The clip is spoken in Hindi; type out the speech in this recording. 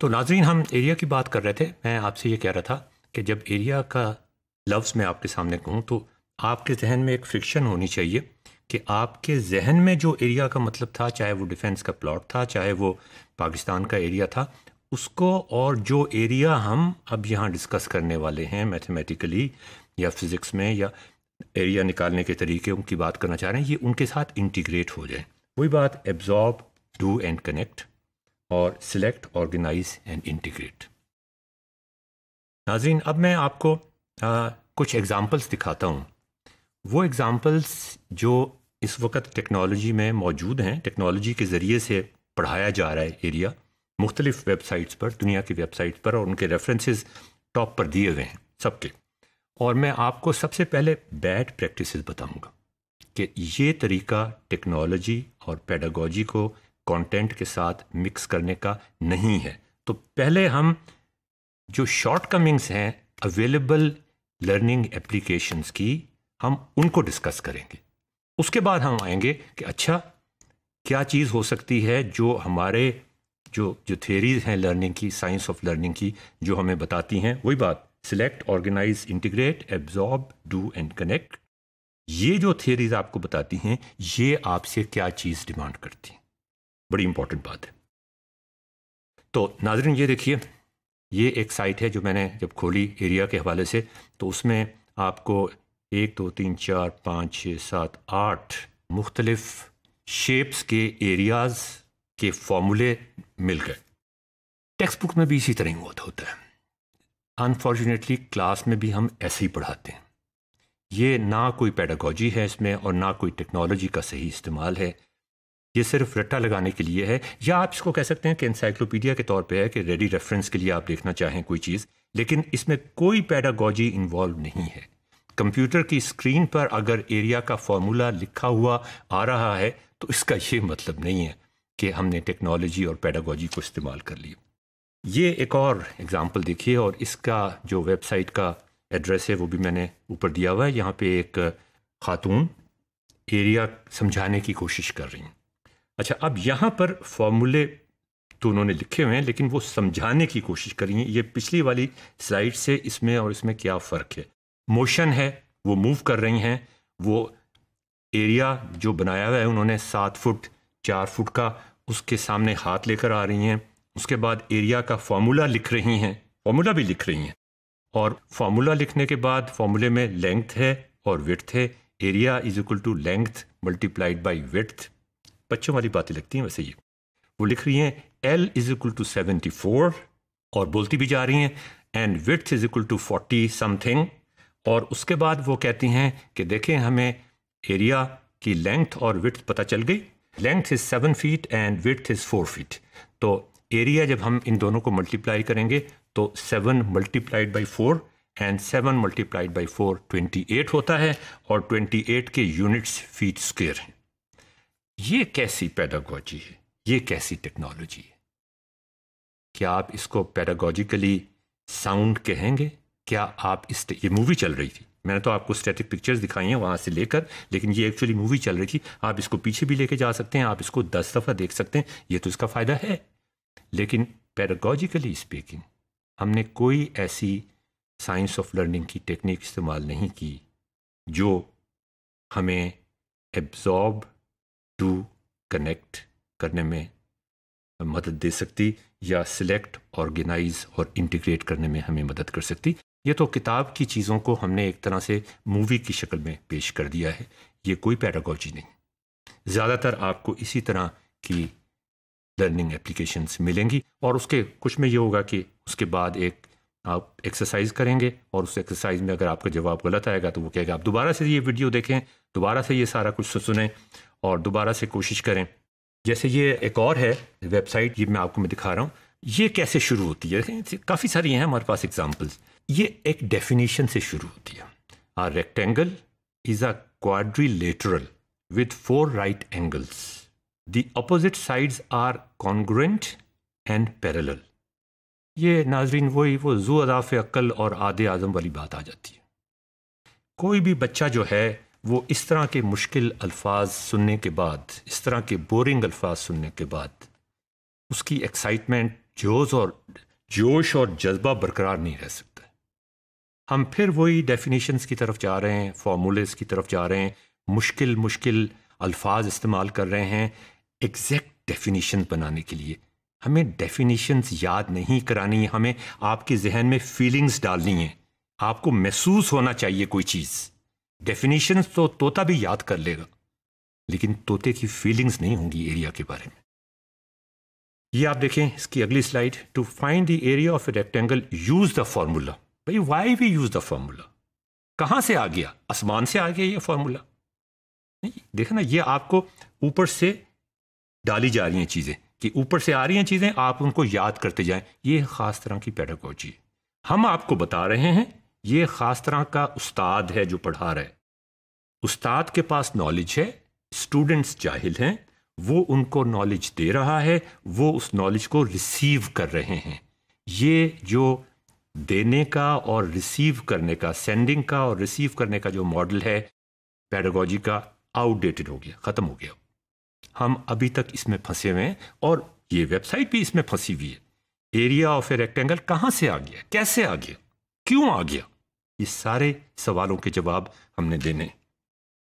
तो नाजरीन हम एरिया की बात कर रहे थे मैं आपसे ये कह रहा था कि जब एरिया का लफ्ज़ मैं आपके सामने कहूँ तो आपके जहन में एक फ्रिक्शन होनी चाहिए कि आपके जहन में जो एरिया का मतलब था चाहे वो डिफेंस का प्लॉट था चाहे वो पाकिस्तान का एरिया था उसको और जो एरिया हम अब यहाँ डिस्कस करने वाले हैं मैथमेटिकली या फिज़िक्स में या एरिया निकालने के तरीके उनकी बात करना चाह रहे हैं ये उनके साथ इंटीग्रेट हो जाए वही बात एब्जॉर्ब डू एंड कनेक्ट और सिलेक्ट ऑर्गेनाइज एंड इंटीग्रेट नाजरीन अब मैं आपको आ, कुछ एग्ज़ाम्पल्स दिखाता हूँ वो एग्ज़ाम्पल्स जो इस वक्त टेक्नोलॉजी में मौजूद हैं टेक्नोलॉजी के ज़रिए से पढ़ाया जा रहा है एरिया मुख्तलिफ़ वेबसाइट्स पर दुनिया की वेबसाइट्स पर और उनके रेफरेंसेस टॉप पर दिए हुए हैं सबके और मैं आपको सबसे पहले बैड प्रैक्टिसेस बताऊंगा कि ये तरीका टेक्नोलॉजी और पेडागोजी को कंटेंट के साथ मिक्स करने का नहीं है तो पहले हम जो शॉर्टकमिंग्स हैं अवेलेबल लर्निंग एप्लीकेशंस की हम उनको डिस्कस करेंगे उसके बाद हम आएंगे कि अच्छा क्या चीज़ हो सकती है जो हमारे जो जो थेरीज हैं लर्निंग की साइंस ऑफ लर्निंग की जो हमें बताती हैं वही बात select organize integrate absorb do and connect ये जो थियरीज आपको बताती हैं ये आपसे क्या चीज़ डिमांड करती हैं बड़ी इंपॉर्टेंट बात है तो नाजरन ये देखिए ये एक साइट है जो मैंने जब खोली एरिया के हवाले से तो उसमें आपको एक दो तीन चार पाँच छः सात आठ मुख्तलफ़ शेप्स के एरियाज़ के फॉर्मूले मिल गए टेक्स्ट बुक में भी इसी तरह हुआ होता है अनफॉर्चुनेटली क्लास में भी हम ऐसे ही पढ़ाते हैं ये ना कोई पैडागोजी है इसमें और ना कोई टेक्नोलॉजी का सही इस्तेमाल है ये सिर्फ रट्टा लगाने के लिए है या आप इसको कह सकते हैं कि इंसाइक्लोपीडिया के तौर पे है कि रेडी रेफरेंस के लिए आप देखना चाहें कोई चीज़ लेकिन इसमें कोई पैडागॉजी इन्वॉल्व नहीं है कंप्यूटर की स्क्रीन पर अगर एरिया का फॉर्मूला लिखा हुआ आ रहा है तो इसका ये मतलब नहीं है कि हमने टेक्नोलॉजी और पैडागॉजी को इस्तेमाल कर लिया ये एक और एग्ज़ाम्पल देखिए और इसका जो वेबसाइट का एड्रेस है वो भी मैंने ऊपर दिया हुआ है यहाँ पे एक खातून एरिया समझाने की कोशिश कर रही हैं अच्छा अब यहाँ पर फॉर्मूले तो उन्होंने लिखे हुए हैं लेकिन वो समझाने की कोशिश करेंगे ये पिछली वाली स्लाइड से इसमें और इसमें क्या फ़र्क है मोशन है वो मूव कर रही हैं वो एरिया जो बनाया हुआ है उन्होंने सात फुट चार फुट का उसके सामने हाथ लेकर आ रही हैं उसके बाद एरिया का फार्मूला लिख रही हैं फार्मूला भी लिख रही हैं और फार्मूला लिखने के बाद फार्मूले में लेंथ है और विथ है area is equal to length multiplied by width बच्चों वाली बातें लगती हैं वैसे ये वो लिख रही हैं L is equal to seventy four और बोलती भी जा रही हैं and width is equal to forty something और उसके बाद वो कहती हैं कि देखें हमें एरिया की लेंथ और विथ पता चल गई length is seven feet and width is four feet तो एरिया जब हम इन दोनों को मल्टीप्लाई करेंगे तो seven multiplied by four and seven multiplied by four twenty eight होता है और ट्वेंटी एट के यूनिट्स फीट स्क्वेयर हैं ये कैसी पैडागोजी है ये कैसी टेक्नोलॉजी है क्या आप इसको पैडागोजिकली साउंड कहेंगे क्या आप इस ये मूवी चल रही थी मैंने तो आपको स्टैटिक पिक्चर्स दिखाई हैं वहाँ से लेकर लेकिन ये एक्चुअली मूवी चल रही थी आप इसको पीछे भी लेके जा सकते हैं आप इसको दस दफ़ा देख सकते हैं ये तो इसका फ़ायदा है लेकिन पैरागोजिकली स्पीकिंग हमने कोई ऐसी साइंस ऑफ लर्निंग की टेक्निक इस्तेमाल नहीं की जो हमें एब्जॉर्ब टू कनेक्ट करने में मदद दे सकती या सिलेक्ट ऑर्गेनाइज और इंटीग्रेट करने में हमें मदद कर सकती ये तो किताब की चीज़ों को हमने एक तरह से मूवी की शक्ल में पेश कर दिया है ये कोई पैडागोजी नहीं ज़्यादातर आपको इसी तरह की लर्निंग एप्लीकेशंस मिलेंगी और उसके कुछ में ये होगा कि उसके बाद एक आप एक्सरसाइज करेंगे और उस एक्सरसाइज में अगर आपका जवाब गलत आएगा तो वो कहेगा आप दोबारा से ये वीडियो देखें दोबारा से ये सारा कुछ सुनें और दोबारा से कोशिश करें जैसे ये एक और है वेबसाइट ये मैं आपको मैं दिखा रहा हूँ ये कैसे शुरू होती है काफ़ी सारी हैं हमारे पास एग्जाम्पल्स ये एक डेफिनेशन से शुरू होती है are rectangle is a lateral with four right angles the opposite sides are congruent and parallel ये नाजरीन वही वो जू अदाफ अक्ल और आदे आज़म वाली बात आ जाती है कोई भी बच्चा जो है वो इस तरह के मुश्किल अल्फाज सुनने के बाद इस तरह के बोरिंग अल्फाज सुनने के बाद उसकी एक्साइटमेंट जोश और जोश और जज्बा बरकरार नहीं रह सकता हम फिर वही डेफिनेशंस की तरफ जा रहे हैं फार्मूलेस की तरफ जा रहे हैं मुश्किल मुश्किल अल्फाज इस्तेमाल कर रहे हैं एग्जैक्ट डेफिनेशन बनाने के लिए हमें डेफिनेशंस याद नहीं करानी हमें आपके जहन में फीलिंग्स डालनी है आपको महसूस होना चाहिए कोई चीज़ डेफिनेशन तो तोता भी याद कर लेगा लेकिन तोते की फीलिंग्स नहीं होंगी एरिया के बारे में ये आप देखें इसकी अगली slide to find the area of a rectangle use the formula भाई why we use the formula कहां से आ गया आसमान से आ गया ये फॉर्मूला नहीं देखा ना ये आपको ऊपर से डाली जा रही हैं चीज़ें कि ऊपर से आ रही हैं चीज़ें आप उनको याद करते जाएं ये ख़ास तरह की पैडागोजी है हम आपको बता रहे हैं ये ख़ास तरह का उस्ताद है जो पढ़ा रहा है उस्ताद के पास नॉलेज है स्टूडेंट्स जाहिल हैं वो उनको नॉलेज दे रहा है वो उस नॉलेज को रिसीव कर रहे हैं ये जो देने का और रिसीव करने का सेंडिंग का और रिसीव करने का जो मॉडल है पैडागोजी का आउटडेटेड हो गया ख़त्म हो गया हम अभी तक इसमें फंसे हुए हैं और ये वेबसाइट भी इसमें फंसी हुई है एरिया ऑफ ए रेक्टेंगल कहाँ से आ गया कैसे आ गया क्यों आ गया ये सारे सवालों के जवाब हमने देने